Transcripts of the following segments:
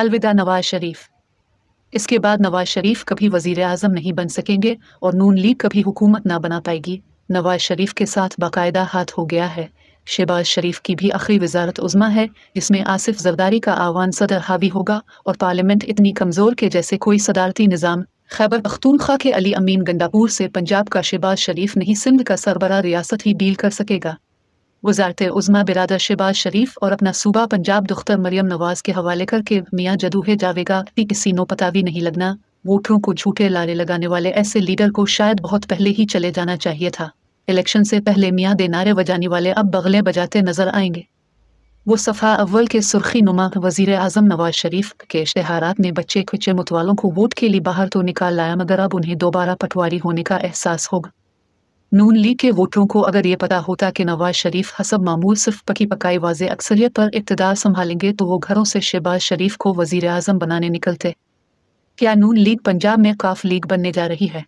अलविदा नवाज शरीफ इसके बाद नवाज शरीफ कभी वजीर अजम नहीं बन सकेंगे और नून लीग कभी हुकूमत ना बना पाएगी नवाज शरीफ के साथ बाकायदा हाथ हो गया है शहबाज शरीफ की भी आखिरी वजारत उजमा है जिसमें आसिफ जरदारी का आह्वान सदर हावी होगा और पार्लियामेंट इतनी कमज़ोर के जैसे कोई सदारती निज़ाम खैबर पख्तूनखा के अली अमीन गंडापुर से पंजाब का शहबाज शरीफ नहीं सिंध का सरबरा रियासत ही डील कर सकेगा वजारत उज़मा बिरादर शहबाज शरीफ और अपना सूबा पंजाब दुख्तर मरियम नवाज के हवाले करके मियाँ जदूह जावेगा कि किसी नोपतावी नहीं लगना वोटरों को झूठे लारे लगाने वाले ऐसे लीडर को शायद बहुत पहले ही चले जाना चाहिए था इलेक्शन से पहले मियाँ दे नारे बजाने वाले अब बगले बजाते नजर आएंगे वो सफ़ा अव्वल के सुर्खी नुमा वजीर अजम नवाज शरीफ के इश्तहारात में बच्चे खुचे मुतवालों को वोट के लिए बाहर तो निकाल लाया मगर अब उन्हें दोबारा पटवारी होने का एहसास होगा नून लीग के वोटरों को अगर ये पता होता कि नवाज शरीफ हसब मामूल सिर्फ पकी पकाई वाजे अक्सरियत पर इकतदार संभालेंगे तो वो घरों से शहबाज शरीफ को वजीर अजम बनाने निकलते क्या नून लीग पंजाब में काफ लीग बनने जा रही है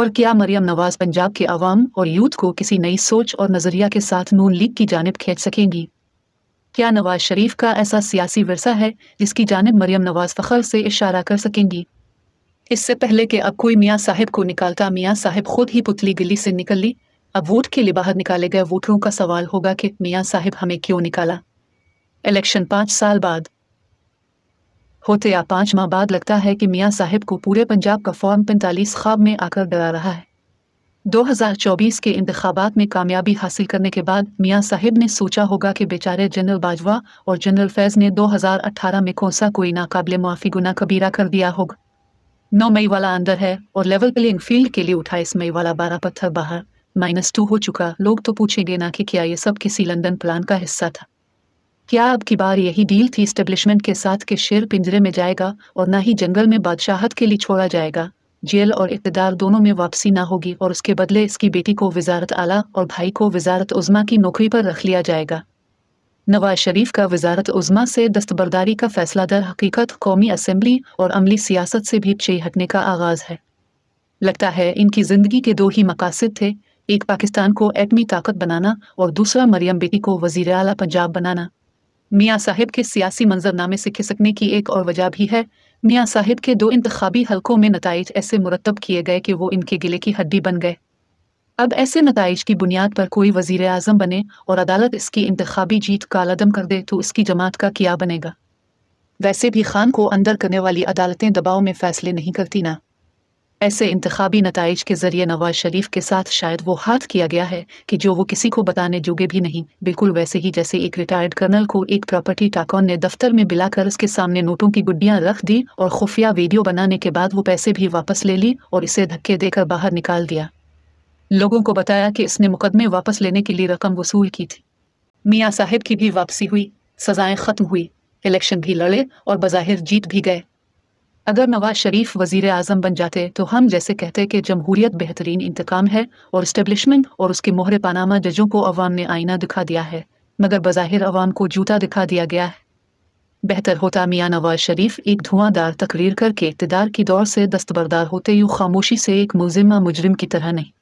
और क्या मरियम नवाज पंजाब के आवाम और यूथ को किसी नई सोच और नज़रिया के साथ नून लीग की जानब खींच सकेंगी क्या नवाज शरीफ का ऐसा सियासी वरसा है जिसकी जानब मरियम नवाज फ़खर से इशारा कर सकेंगी इससे पहले कि अब कोई मियाँ साहिब को निकालता मियाँ साहिब खुद ही पुतली गली से निकल ली अब वोट के लिए बाहर निकाले गए वोटरों का सवाल होगा कि मियाँ साहिब हमें क्यों निकाला इलेक्शन पाँच साल बाद होते या पाँच माह बाद लगता है कि मियाँ साहिब को पूरे पंजाब का फॉर्म पैंतालीस ख्वाब में आकर डरा रहा है 2024 के इंतबात में कामयाबी हासिल करने के बाद मियाँ साहिब ने सोचा होगा कि बेचारे जनरल बाजवा और जनरल फैज़ ने 2018 में कौन सा कोई नाकाबले मुआफ़ी गुना कबीरा कर दिया होगा नौ मई वाला अंदर है और लेवल प्लेइंग फील्ड के लिए उठा इस मई वाला बारह पत्थर बाहर माइनस टू हो चुका लोग तो पूछेंगे ना कि क्या ये सब किसी लंदन प्लान का हिस्सा था क्या अब की बार यही डील थी स्टेब्लिशमेंट के साथ के शेर पिंजरे में जाएगा और ना ही जंगल में बादशाहत के लिए छोड़ा जाएगा जेल और इकतदार दोनों में वापसी ना होगी और उसके बदले इसकी बेटी को वजारत आला और भाई को वजारत उज़मा की नौकरी पर रख लिया जाएगा नवाज शरीफ का वजारत उजमा से दस्तबरदारी का फैसला दर हकीकत कौमी असम्बली और अमली सियासत से भी चे हटने का आगाज़ है लगता है इनकी ज़िंदगी के दो ही मकासद थे एक पाकिस्तान को एटमी ताकत बनाना और दूसरा मरियम बेटी को वजीर अला पंजाब बनाना मियाँ साहिब के सियासी मंजरनामे से खिसकने की एक और वजह भी है मियाँ साहिब के दो इंतबी हलकों में नतज ऐसे मुरतब किए गए कि वो इनके गिले की हड्डी बन गए अब ऐसे नतज की बुनियाद पर कोई वजीर अजम बने और अदालत इसकी इंतबी जीत का लदम कर दे तो इसकी जमात का क्या बनेगा वैसे भी खान को अंदर करने वाली अदालतें दबाव में फैसले नहीं करती ना ऐसे इंतबी नतज के जरिए नवाज शरीफ के साथ शायद वो हाथ किया गया है कि जो वो किसी को बताने जोगे भी नहीं बिल्कुल वैसे ही जैसे एक रिटायर्ड कर्नल को एक प्रॉपर्टी टाकौन ने दफ्तर में बिलाकर उसके सामने नोटों की गुड्डियां रख दी और खुफिया वीडियो बनाने के बाद वो पैसे भी वापस ले ली और इसे धक्के देकर बाहर निकाल दिया लोगों को बताया कि इसने मुकदमे वापस लेने के लिए रकम वसूल की थी मियाँ साहिब की भी वापसी हुई सजाएं खत्म हुई इलेक्शन भी लड़े और बज़ाहिर जीत भी गए अगर नवाज शरीफ वजीर आजम बन जाते तो हम जैसे कहते कि जमहूरियत बेहतरीन इंतकाम है और इस्टेब्लिशमेंट और उसके मोहर पानामा जजों को अवाम ने आईना दिखा दिया है मगर बज़ाहिर अवाम को जूता दिखा दिया गया है बेहतर होता मियाँ नवाज शरीफ एक धुआंधार तकरीर करके इकतदार की दौर से दस्तबरदार होते यूँ खामोशी से एक मुलजिमा मुजरिम की तरह नहीं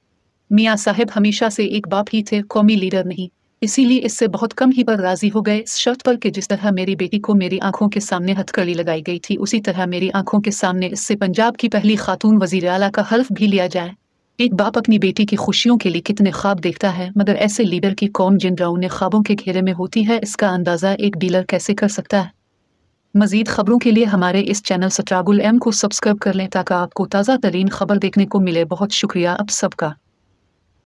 मियाँ साहब हमेशा से एक बाप ही थे कौमी लीडर नहीं इसीलिए इससे बहुत कम ही पर राजी हो गए इस शर्त पर कि जिस तरह मेरी बेटी को मेरी आंखों के सामने हथकड़ी लगाई गई थी उसी तरह मेरी आंखों के सामने इससे पंजाब की पहली खातून वजीर अला का हल्फ भी लिया जाए एक बाप अपनी बेटी की खुशियों के लिए कितने ख्वाब देखता है मगर ऐसे लीडर की कौम जिन राउन ख्वाबों के घेरे में होती है इसका अंदाज़ा एक डीलर कैसे कर सकता है मजीद खबरों के लिए हमारे इस चैनल सटागुल एम को सब्सक्राइब कर लें ताकि आपको ताज़ा तरीन खबर देखने को मिले बहुत शुक्रिया आप सबका